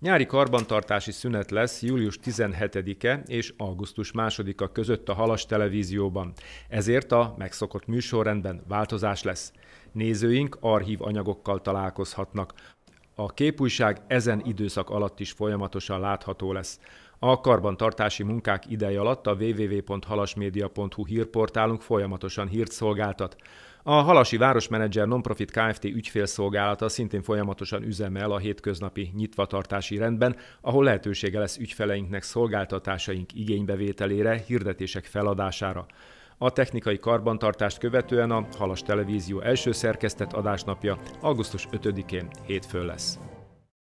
Nyári karbantartási szünet lesz július 17-e és augusztus 2-a között a Halas Televízióban, ezért a megszokott műsorrendben változás lesz. Nézőink archív anyagokkal találkozhatnak, a képújság ezen időszak alatt is folyamatosan látható lesz. A karbantartási munkák ideje alatt a www.halasmedia.hu hírportálunk folyamatosan hírt szolgáltat. A Halasi Városmenedzser Nonprofit Kft. ügyfélszolgálata szintén folyamatosan üzemel a hétköznapi nyitvatartási rendben, ahol lehetősége lesz ügyfeleinknek szolgáltatásaink igénybevételére, hirdetések feladására. A technikai karbantartást követően a Halas Televízió első szerkesztett adásnapja augusztus 5-én hétfő lesz.